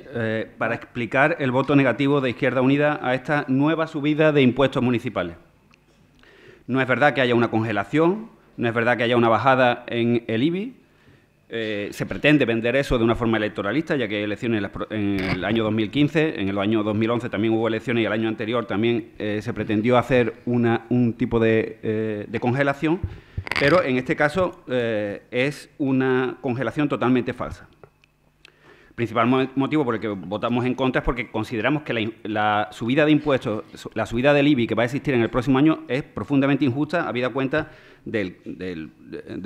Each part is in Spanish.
Eh, para explicar el voto negativo de Izquierda Unida a esta nueva subida de impuestos municipales. No es verdad que haya una congelación, no es verdad que haya una bajada en el IBI. Eh, se pretende vender eso de una forma electoralista, ya que hay elecciones en el año 2015, en el año 2011 también hubo elecciones y el año anterior también eh, se pretendió hacer un tipo de, congelación, pero en este caso es una congelación totalmente falsa principal motivo por el que votamos en contra es porque consideramos que la, subida de impuestos, la subida del IBI que va a existir en el próximo año es profundamente injusta, habida cuenta de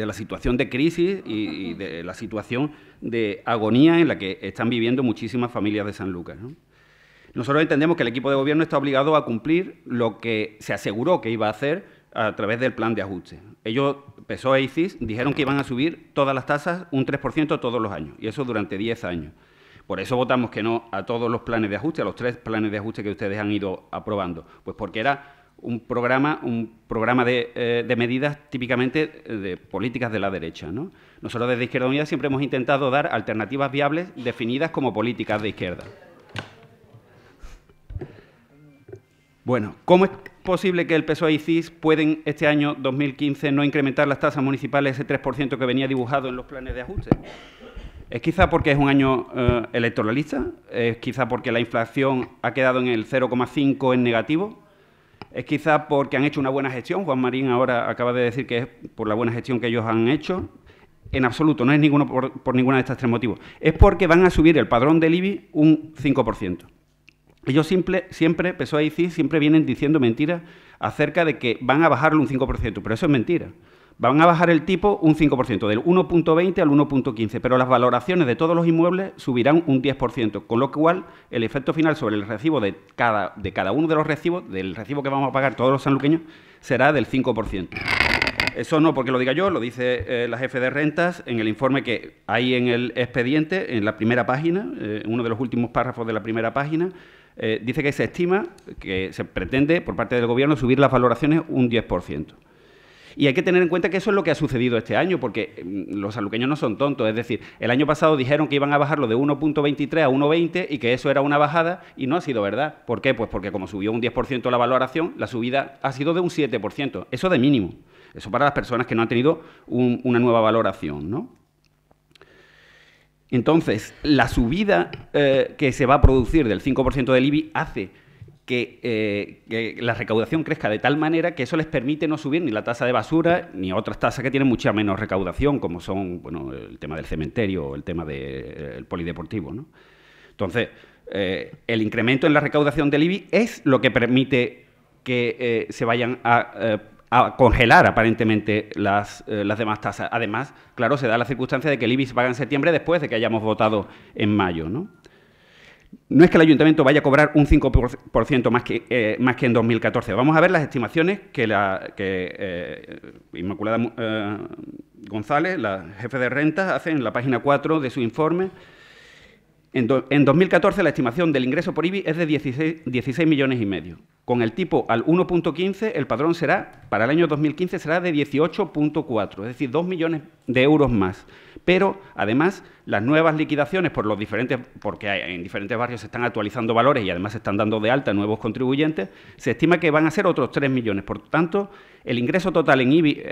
la situación de crisis y, de la situación de agonía en la que están viviendo muchísimas familias de San Lucas. Nosotros entendemos que el equipo de gobierno está obligado a cumplir lo que se aseguró que iba a hacer a través del plan de ajuste. Ellos, PSOE y CIS, dijeron que iban a subir todas las tasas un 3% todos los años, y eso durante 10 años. Por eso votamos que no a todos los planes de ajuste, a los tres planes de ajuste que ustedes han ido aprobando, pues porque era un programa, un programa de, eh, medidas típicamente eh, de políticas de la derecha. Nosotros desde Izquierda Unida siempre hemos intentado dar alternativas viables definidas como políticas de izquierda. Bueno, ¿cómo, posible que el PSOE y CIS pueden este año 2015 no incrementar las tasas municipales ese 3% que venía dibujado en los planes de ajuste? Es quizá porque es un año eh, electoralista, es quizá porque la inflación ha quedado en el 0,5 en negativo, es quizá porque han hecho una buena gestión. Juan Marín ahora acaba de decir que es por la buena gestión que ellos han hecho. En absoluto, no es ninguno por, por ninguno de estos tres motivos. Es porque van a subir el padrón del IBI un 5%. Ellos simple, siempre, PSOE y CIS, siempre vienen diciendo mentiras acerca de que van a bajarlo un 5%, pero eso es mentira. Van a bajar el tipo un 5%, del 1.20 al 1.15, pero las valoraciones de todos los inmuebles subirán un 10%, con lo cual el efecto final sobre el recibo de cada, de cada uno de los recibos, del recibo que vamos a pagar todos los sanluqueños, será del 5%. Eso no porque lo diga yo, lo dice eh, la jefe de rentas en el informe que hay en el expediente, en la primera página, eh, en uno de los últimos párrafos de la primera página, eh, dice que se estima que se pretende por parte del Gobierno subir las valoraciones un 10%. Y hay que tener en cuenta que eso es lo que ha sucedido este año, porque mm, los aluqueños no son tontos. Es decir, el año pasado dijeron que iban a bajarlo de 1.23 a 1.20 y que eso era una bajada y no ha sido verdad. ¿Por qué? Pues porque como subió un 10% la valoración, la subida ha sido de un 7%. Eso de mínimo. Eso para las personas que no han tenido una nueva valoración, ¿no? Entonces, la subida eh, que se va a producir del 5% del IBI hace eh, que, la recaudación crezca de tal manera que eso les permite no subir ni la tasa de basura ni otras tasas que tienen mucha menos recaudación, como son bueno, el tema del cementerio o el tema del eh, polideportivo. ¿no? Entonces, el incremento en la recaudación del IBI es lo que permite que se vayan a a congelar aparentemente eh, las, demás tasas. Además, claro, se da la circunstancia de que el IBI paga en septiembre después de que hayamos votado en mayo. ¿no? es que el ayuntamiento vaya a cobrar un 5% más que, eh, más que en 2014. Vamos a ver las estimaciones que, la, que eh, Inmaculada González, la jefe de rentas, hace en la página 4 de su informe en, 2014 la estimación del ingreso por IBI es de 16, millones y medio. Con el tipo al 1.15, el padrón será, para el año 2015, será de 18.4, es decir, 2 millones de euros más. Pero, además, las nuevas liquidaciones por los diferentes, porque hay, en diferentes barrios se están actualizando valores y además se están dando de alta nuevos contribuyentes, se estima que van a ser otros 3 millones. Por tanto, el ingreso total en IBI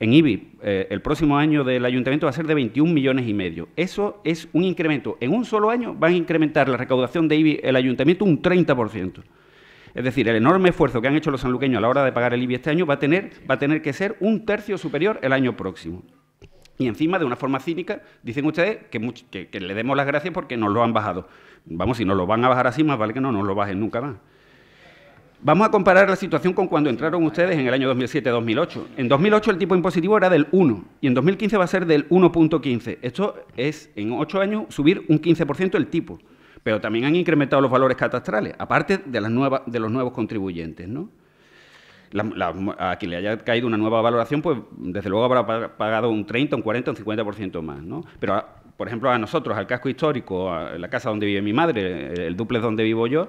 en IBI eh, el próximo año del ayuntamiento va a ser de 21 millones y medio. Eso es un incremento. En un solo año van a incrementar la recaudación de IBI el ayuntamiento un 30%. Es decir, el enorme esfuerzo que han hecho los sanluqueños a la hora de pagar el IBI este año va a tener, va a tener que ser un tercio superior el año próximo. Y encima, de una forma cínica, dicen ustedes que, que le demos las gracias porque nos lo han bajado. Vamos, si nos lo van a bajar así, más vale que no nos lo bajen nunca más. Vamos a comparar la situación con cuando entraron ustedes en el año 2007-2008. En 2008 el tipo impositivo era del 1 y en 2015 va a ser del 1.15. Esto es, en 8 años, subir un 15% el tipo. Pero también han incrementado los valores catastrales, aparte de, las nuevas, de los nuevos contribuyentes. ¿no? a quien le haya caído una nueva valoración, pues desde luego habrá pagado un 30, un 40, un 50% más. Pero, por ejemplo, a nosotros, al casco histórico, a la casa donde vive mi madre, el, el duplex donde vivo yo,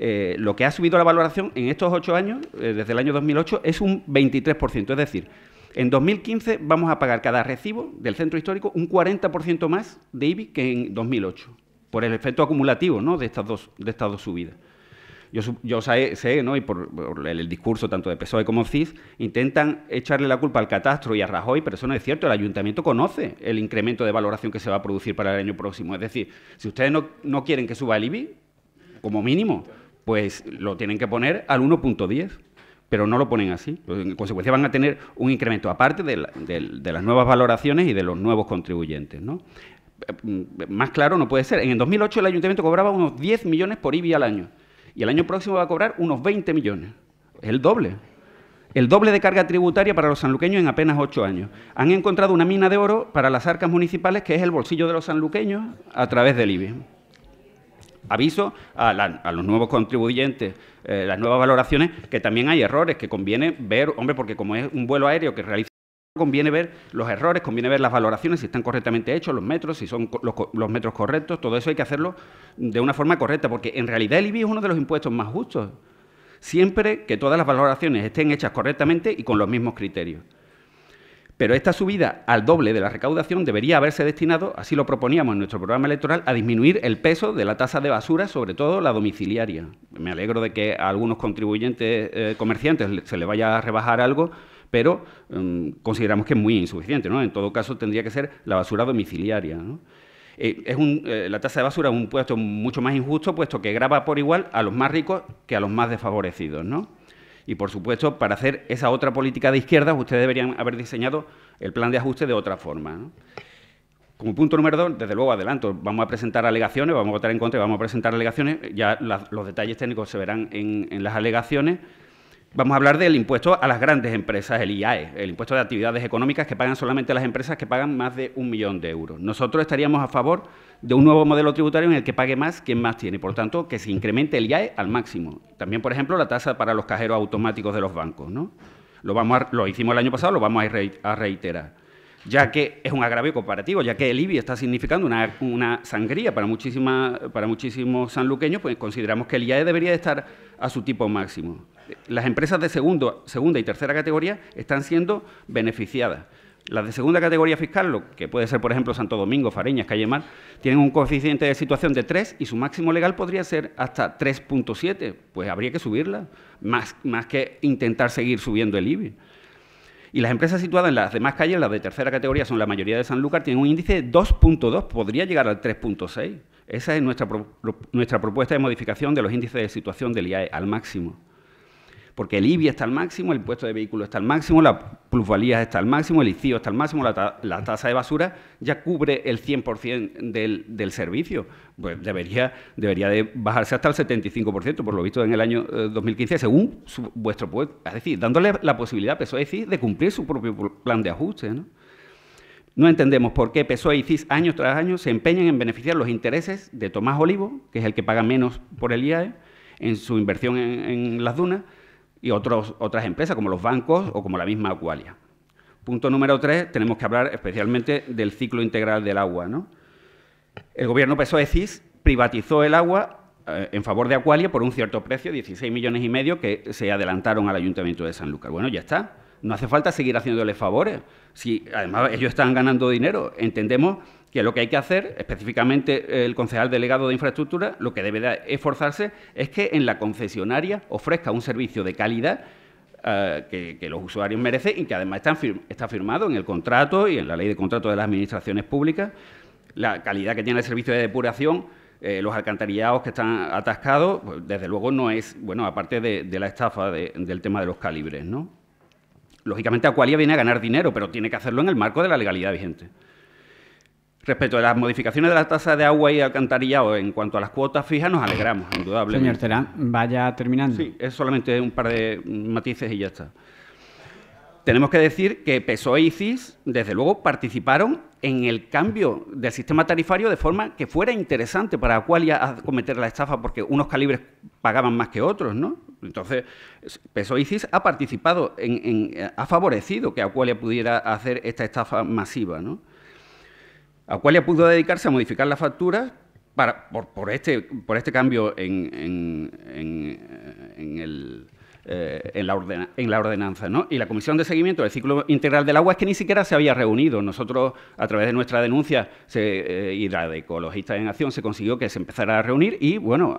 eh, lo que ha subido la valoración en estos ocho años, eh, desde el año 2008, es un 23%. Es decir, en 2015 vamos a pagar cada recibo del centro histórico un 40% más de IBI que en 2008, por el efecto acumulativo de, estas dos, de estas subidas. Yo, sé, ¿no? y por, el, discurso tanto de PSOE como CIS, intentan echarle la culpa al catastro y a Rajoy, pero eso no es cierto. El ayuntamiento conoce el incremento de valoración que se va a producir para el año próximo. Es decir, si ustedes no, no quieren que suba el IBI, como mínimo, pues lo tienen que poner al 1.10 pero no lo ponen así. En consecuencia van a tener un incremento, aparte de, las nuevas valoraciones y de los nuevos contribuyentes. ¿no? Más claro no puede ser. En el 2008 el ayuntamiento cobraba unos 10 millones por IBI al año y el año próximo va a cobrar unos 20 millones, el doble. El doble de carga tributaria para los sanluqueños en apenas ocho años. Han encontrado una mina de oro para las arcas municipales, que es el bolsillo de los sanluqueños, a través del IBI aviso a, los nuevos contribuyentes, eh, las nuevas valoraciones, que también hay errores, que conviene ver, hombre, porque como es un vuelo aéreo que realiza conviene ver los errores, conviene ver las valoraciones, si están correctamente hechos, los metros, si son los, los, metros correctos, todo eso hay que hacerlo de una forma correcta, porque en realidad el IBI es uno de los impuestos más justos, siempre que todas las valoraciones estén hechas correctamente y con los mismos criterios. Pero esta subida al doble de la recaudación debería haberse destinado, así lo proponíamos en nuestro programa electoral, a disminuir el peso de la tasa de basura, sobre todo la domiciliaria. Me alegro de que a algunos contribuyentes eh, comerciantes se le vaya a rebajar algo, pero mm, consideramos que es muy insuficiente. ¿no? En todo caso, tendría que ser la basura domiciliaria. Eh, eh, la tasa de basura es un puesto mucho más injusto, puesto que grava por igual a los más ricos que a los más desfavorecidos. ¿no? Y, por supuesto, para hacer esa otra política de izquierdas, ustedes deberían haber diseñado el plan de ajuste de otra forma. Como punto número dos, desde luego adelanto, vamos a presentar alegaciones, vamos a votar en contra y vamos a presentar alegaciones. Ya los detalles técnicos se verán en las alegaciones. Vamos a hablar del impuesto a las grandes empresas, el IAE, el impuesto de actividades económicas que pagan solamente las empresas que pagan más de un millón de euros. Nosotros estaríamos a favor de un nuevo modelo tributario en el que pague más quien más tiene. Por tanto, que se incremente el IAE al máximo. También, por ejemplo, la tasa para los cajeros automáticos de los bancos. ¿no? Lo, vamos lo hicimos el año pasado, lo vamos a reiterar ya que es un agravio comparativo, ya que el IBI está significando una, sangría para, muchísima, para muchísimos sanluqueños, pues consideramos que el IAE debería estar a su tipo máximo. Las empresas de segundo, segunda y tercera categoría están siendo beneficiadas. Las de segunda categoría fiscal, lo que puede ser, por ejemplo, Santo Domingo, Fareñas, Calle Mar, tienen un coeficiente de situación de 3 y su máximo legal podría ser hasta 3.7. Pues habría que subirla, más, que intentar seguir subiendo el IBI. Y las empresas situadas en las demás calles, las de tercera categoría, son la mayoría de Sanlúcar, tienen un índice de 2.2, podría llegar al 3.6. Esa es nuestra, nuestra propuesta de modificación de los índices de situación del IAE al máximo porque el IBI está al máximo, el impuesto de vehículo está al máximo, la plusvalía está al máximo, el ICIO está al máximo, la, tasa de basura ya cubre el 100% del, servicio. Pues debería, debería de bajarse hasta el 75%, por lo visto en el año 2015, eh, según vuestro pues, Es decir, dándole la posibilidad a PSOE y CIS de cumplir su propio plan de ajuste. ¿no? entendemos por qué PSOE y CIS año tras año se empeñan en beneficiar los intereses de Tomás Olivo, que es el que paga menos por el IAE, en su inversión en las dunas, y otros, otras empresas como los bancos o como la misma Aqualia. Punto número tres, tenemos que hablar especialmente del ciclo integral del agua. ¿no? El gobierno psoe privatizó el agua eh, en favor de Aqualia por un cierto precio, 16 millones y medio, que se adelantaron al Ayuntamiento de San Lucas. Bueno, ya está. No hace falta seguir haciéndoles favores. Si además ellos están ganando dinero, entendemos que lo que hay que hacer, específicamente eh, el concejal delegado de infraestructura, lo que debe esforzarse es que en la concesionaria ofrezca un servicio de calidad eh, que, los usuarios merecen y que además está, firmado en el contrato y en la ley de contrato de las administraciones públicas, la calidad que tiene el servicio de depuración. Eh, los alcantarillados que están atascados, pues, desde luego no es, bueno, aparte de, la estafa del tema de los calibres, ¿no? Lógicamente Acualia viene a ganar dinero, pero tiene que hacerlo en el marco de la legalidad vigente. Respecto a las modificaciones de la tasa de agua y alcantarillado, en cuanto a las cuotas fijas, nos alegramos, indudablemente. Señor Terán, vaya terminando. Sí, es solamente un par de matices y ya está. Tenemos que decir que PSOE y CIS, desde luego, participaron en el cambio del sistema tarifario de forma que fuera interesante para Aqualia cometer la estafa, porque unos calibres pagaban más que otros, ¿no? Entonces, PSOE y CIS ha participado, en, ha favorecido que Acualia pudiera hacer esta estafa masiva, ¿no? Acualia pudo dedicarse a modificar las facturas para, este, por, este, cambio en, la ordenanza. ¿no? Y la Comisión de Seguimiento del Ciclo Integral del Agua es que ni siquiera se había reunido. Nosotros, a través de nuestra denuncia eh, y la de Ecologistas en Acción, se consiguió que se empezara a reunir y, bueno,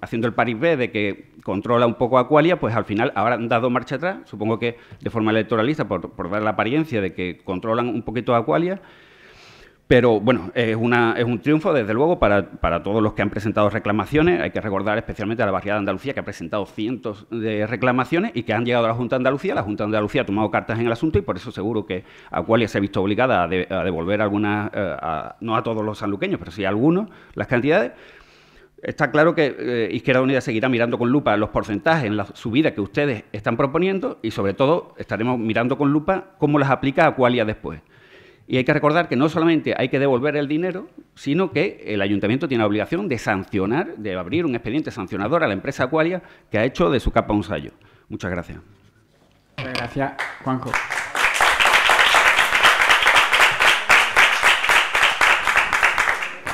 haciendo el parís B de que controla un poco Acualia, Aqualia, pues al final habrán dado marcha atrás, supongo que de forma electoralista, por, dar la apariencia de que controlan un poquito Acualia. Pero bueno, es, una, es un triunfo, desde luego, para, todos los que han presentado reclamaciones. Hay que recordar especialmente a la barriada de Andalucía, que ha presentado cientos de reclamaciones y que han llegado a la Junta de Andalucía. La Junta de Andalucía ha tomado cartas en el asunto y por eso seguro que Acualia se ha visto obligada a, devolver algunas, eh, no a todos los sanluqueños, pero sí a algunos, las cantidades. Está claro que eh, Izquierda Unida seguirá mirando con lupa los porcentajes en la subida que ustedes están proponiendo y, sobre todo, estaremos mirando con lupa cómo las aplica Acualia después. Y hay que recordar que no solamente hay que devolver el dinero, sino que el ayuntamiento tiene la obligación de sancionar, de abrir un expediente sancionador a la empresa acuaria que ha hecho de su capa un sallo. Muchas gracias. gracias, Juanjo.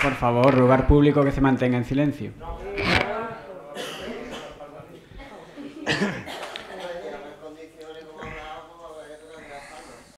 Por favor, lugar público que se mantenga en silencio.